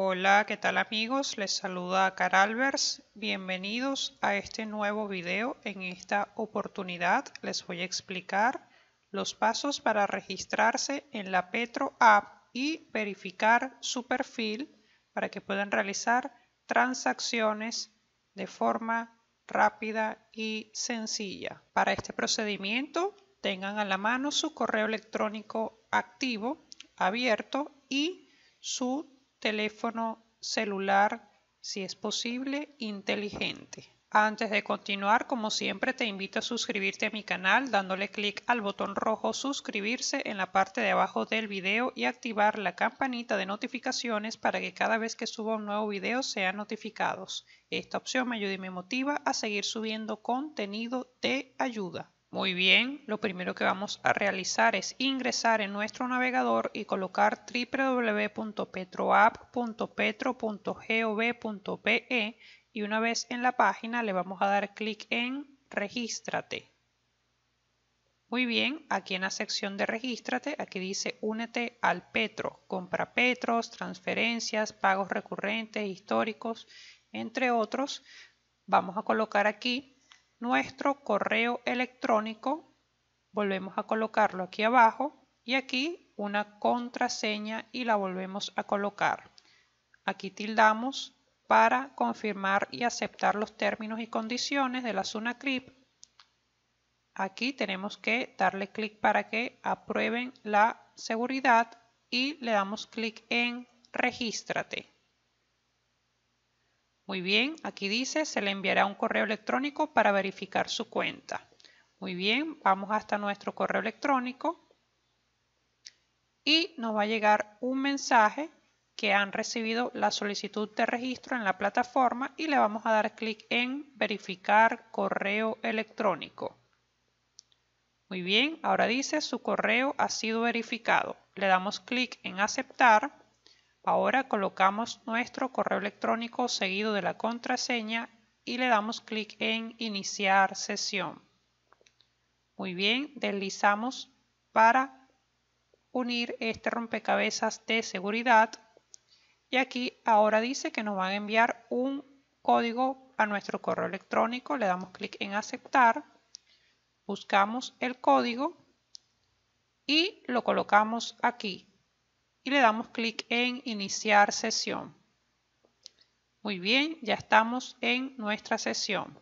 Hola, ¿qué tal amigos? Les saluda Caralvers. Bienvenidos a este nuevo video. En esta oportunidad les voy a explicar los pasos para registrarse en la Petro App y verificar su perfil para que puedan realizar transacciones de forma rápida y sencilla. Para este procedimiento tengan a la mano su correo electrónico activo, abierto y su teléfono celular, si es posible, inteligente. Antes de continuar, como siempre, te invito a suscribirte a mi canal dándole clic al botón rojo suscribirse en la parte de abajo del video y activar la campanita de notificaciones para que cada vez que suba un nuevo video sean notificados. Esta opción me ayuda y me motiva a seguir subiendo contenido de ayuda. Muy bien, lo primero que vamos a realizar es ingresar en nuestro navegador y colocar www.petroapp.petro.gov.pe y una vez en la página le vamos a dar clic en Regístrate. Muy bien, aquí en la sección de Regístrate, aquí dice Únete al Petro, compra Petros, transferencias, pagos recurrentes, históricos, entre otros. Vamos a colocar aquí nuestro correo electrónico, volvemos a colocarlo aquí abajo y aquí una contraseña y la volvemos a colocar. Aquí tildamos para confirmar y aceptar los términos y condiciones de la SUNACRIP. Aquí tenemos que darle clic para que aprueben la seguridad y le damos clic en Regístrate. Muy bien, aquí dice, se le enviará un correo electrónico para verificar su cuenta. Muy bien, vamos hasta nuestro correo electrónico y nos va a llegar un mensaje que han recibido la solicitud de registro en la plataforma y le vamos a dar clic en verificar correo electrónico. Muy bien, ahora dice su correo ha sido verificado. Le damos clic en aceptar Ahora colocamos nuestro correo electrónico seguido de la contraseña y le damos clic en iniciar sesión. Muy bien, deslizamos para unir este rompecabezas de seguridad y aquí ahora dice que nos van a enviar un código a nuestro correo electrónico. Le damos clic en aceptar, buscamos el código y lo colocamos aquí le damos clic en iniciar sesión. Muy bien, ya estamos en nuestra sesión.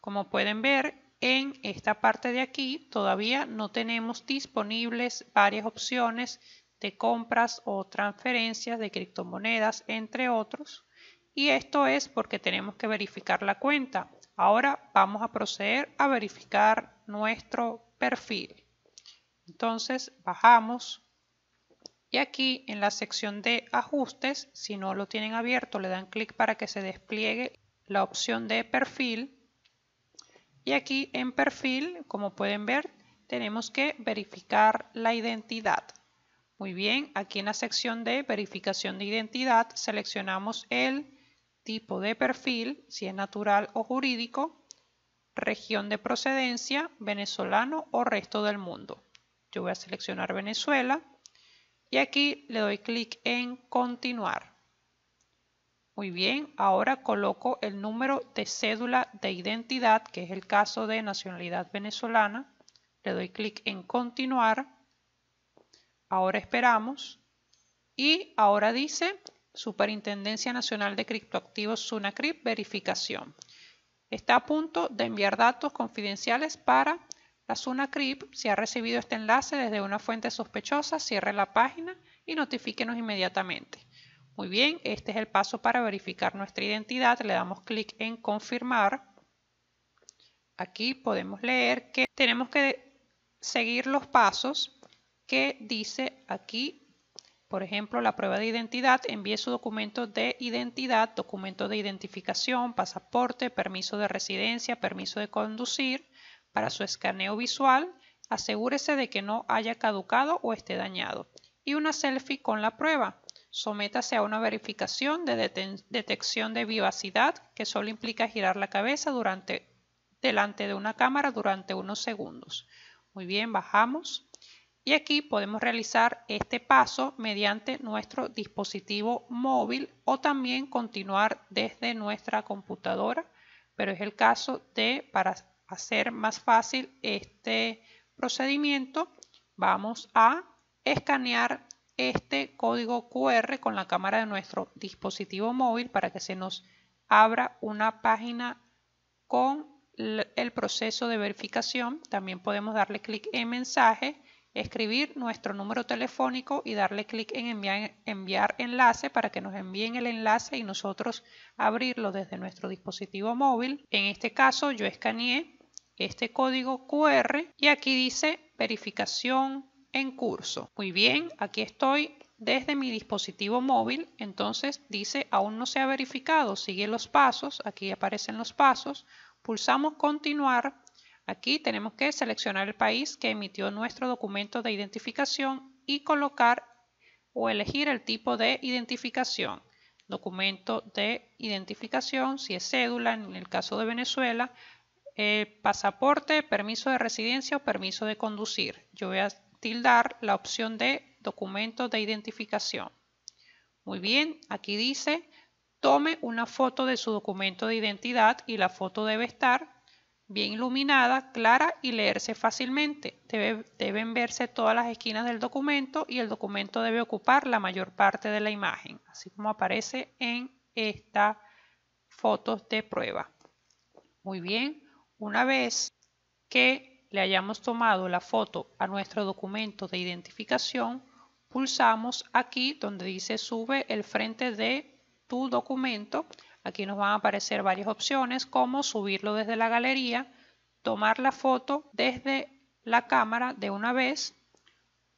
Como pueden ver, en esta parte de aquí todavía no tenemos disponibles varias opciones de compras o transferencias de criptomonedas, entre otros. Y esto es porque tenemos que verificar la cuenta. Ahora vamos a proceder a verificar nuestro perfil. Entonces bajamos y aquí en la sección de ajustes, si no lo tienen abierto, le dan clic para que se despliegue la opción de perfil. Y aquí en perfil, como pueden ver, tenemos que verificar la identidad. Muy bien, aquí en la sección de verificación de identidad seleccionamos el tipo de perfil, si es natural o jurídico, región de procedencia, venezolano o resto del mundo. Yo voy a seleccionar Venezuela y aquí le doy clic en continuar. Muy bien, ahora coloco el número de cédula de identidad, que es el caso de nacionalidad venezolana. Le doy clic en continuar. Ahora esperamos. Y ahora dice Superintendencia Nacional de Criptoactivos SUNACRIP Verificación. Está a punto de enviar datos confidenciales para la CRIP, si ha recibido este enlace desde una fuente sospechosa, cierre la página y notifíquenos inmediatamente. Muy bien, este es el paso para verificar nuestra identidad. Le damos clic en confirmar. Aquí podemos leer que tenemos que seguir los pasos que dice aquí por ejemplo, la prueba de identidad, envíe su documento de identidad, documento de identificación, pasaporte, permiso de residencia, permiso de conducir, para su escaneo visual, asegúrese de que no haya caducado o esté dañado. Y una selfie con la prueba. Sométase a una verificación de detección de vivacidad que solo implica girar la cabeza durante, delante de una cámara durante unos segundos. Muy bien, bajamos. Y aquí podemos realizar este paso mediante nuestro dispositivo móvil o también continuar desde nuestra computadora, pero es el caso de para hacer más fácil este procedimiento, vamos a escanear este código QR con la cámara de nuestro dispositivo móvil para que se nos abra una página con el proceso de verificación. También podemos darle clic en mensaje, escribir nuestro número telefónico y darle clic en enviar, enlace para que nos envíen el enlace y nosotros abrirlo desde nuestro dispositivo móvil. En este caso yo escaneé este código QR y aquí dice verificación en curso. Muy bien, aquí estoy desde mi dispositivo móvil, entonces dice aún no se ha verificado, sigue los pasos, aquí aparecen los pasos, pulsamos continuar, aquí tenemos que seleccionar el país que emitió nuestro documento de identificación y colocar o elegir el tipo de identificación, documento de identificación, si es cédula en el caso de Venezuela, eh, pasaporte, permiso de residencia o permiso de conducir. Yo voy a tildar la opción de documento de identificación. Muy bien, aquí dice, tome una foto de su documento de identidad y la foto debe estar bien iluminada, clara y leerse fácilmente. deben verse todas las esquinas del documento y el documento debe ocupar la mayor parte de la imagen, así como aparece en esta foto de prueba. Muy bien, una vez que le hayamos tomado la foto a nuestro documento de identificación, pulsamos aquí donde dice sube el frente de tu documento. Aquí nos van a aparecer varias opciones como subirlo desde la galería, tomar la foto desde la cámara de una vez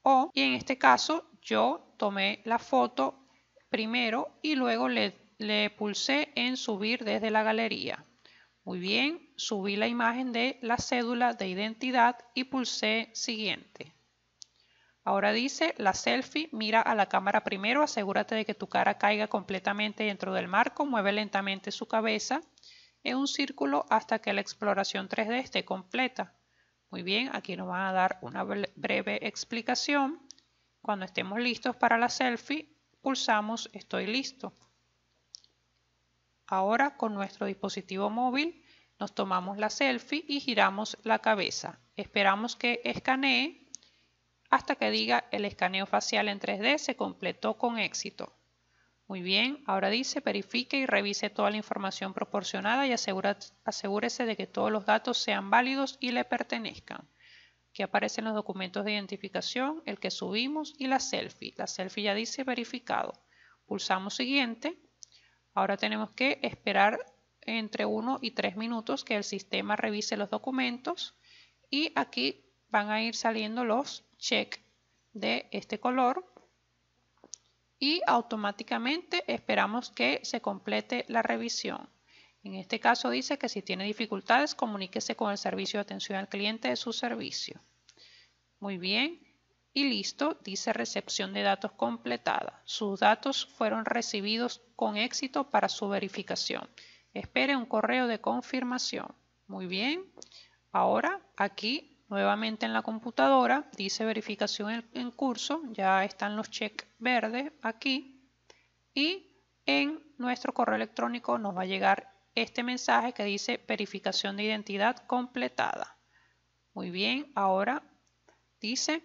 o, y en este caso, yo tomé la foto primero y luego le, le pulsé en subir desde la galería. Muy bien, subí la imagen de la cédula de identidad y pulsé siguiente. Ahora dice la selfie, mira a la cámara primero, asegúrate de que tu cara caiga completamente dentro del marco, mueve lentamente su cabeza en un círculo hasta que la exploración 3D esté completa. Muy bien, aquí nos van a dar una breve explicación. Cuando estemos listos para la selfie, pulsamos estoy listo. Ahora con nuestro dispositivo móvil nos tomamos la selfie y giramos la cabeza. Esperamos que escanee hasta que diga el escaneo facial en 3D se completó con éxito. Muy bien, ahora dice verifique y revise toda la información proporcionada y asegúrese de que todos los datos sean válidos y le pertenezcan. Aquí aparecen los documentos de identificación, el que subimos y la selfie. La selfie ya dice verificado. Pulsamos siguiente. Ahora tenemos que esperar entre 1 y 3 minutos que el sistema revise los documentos y aquí van a ir saliendo los check de este color y automáticamente esperamos que se complete la revisión. En este caso dice que si tiene dificultades comuníquese con el servicio de atención al cliente de su servicio. Muy bien y listo, dice recepción de datos completada. Sus datos fueron recibidos con éxito para su verificación. Espere un correo de confirmación. Muy bien. Ahora aquí nuevamente en la computadora dice verificación en curso. Ya están los cheques verdes aquí. Y en nuestro correo electrónico nos va a llegar este mensaje que dice verificación de identidad completada. Muy bien. Ahora dice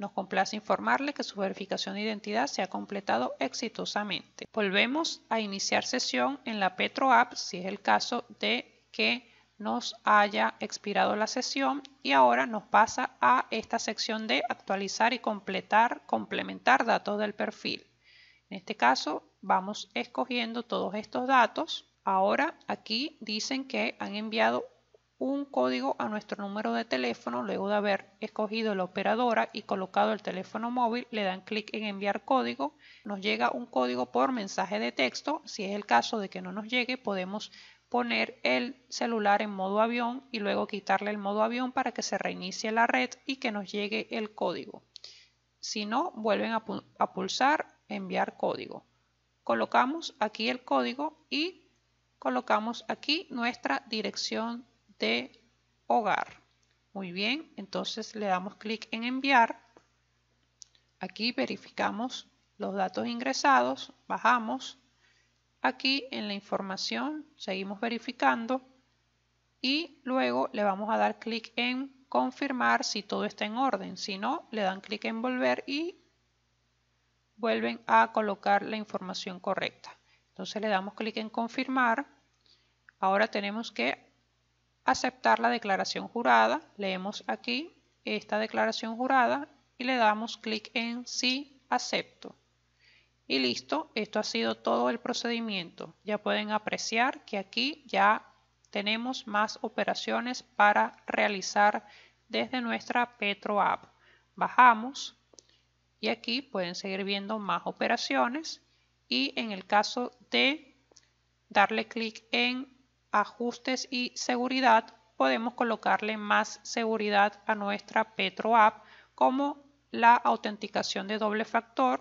nos complace informarle que su verificación de identidad se ha completado exitosamente. Volvemos a iniciar sesión en la Petro App si es el caso de que nos haya expirado la sesión y ahora nos pasa a esta sección de actualizar y completar, complementar datos del perfil. En este caso vamos escogiendo todos estos datos. Ahora aquí dicen que han enviado un código a nuestro número de teléfono. Luego de haber escogido la operadora y colocado el teléfono móvil, le dan clic en enviar código. Nos llega un código por mensaje de texto. Si es el caso de que no nos llegue, podemos poner el celular en modo avión y luego quitarle el modo avión para que se reinicie la red y que nos llegue el código. Si no, vuelven a, pulsar enviar código. Colocamos aquí el código y colocamos aquí nuestra dirección de hogar. Muy bien, entonces le damos clic en enviar. Aquí verificamos los datos ingresados, bajamos. Aquí en la información seguimos verificando y luego le vamos a dar clic en confirmar si todo está en orden. Si no, le dan clic en volver y vuelven a colocar la información correcta. Entonces le damos clic en confirmar. Ahora tenemos que aceptar la declaración jurada. Leemos aquí esta declaración jurada y le damos clic en sí, acepto. Y listo, esto ha sido todo el procedimiento. Ya pueden apreciar que aquí ya tenemos más operaciones para realizar desde nuestra Petro App. Bajamos y aquí pueden seguir viendo más operaciones y en el caso de darle clic en ajustes y seguridad, podemos colocarle más seguridad a nuestra Petro App como la autenticación de doble factor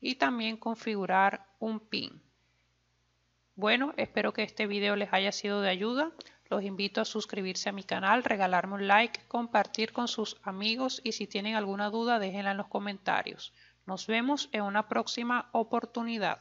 y también configurar un PIN. Bueno, espero que este video les haya sido de ayuda. Los invito a suscribirse a mi canal, regalarme un like, compartir con sus amigos y si tienen alguna duda déjenla en los comentarios. Nos vemos en una próxima oportunidad.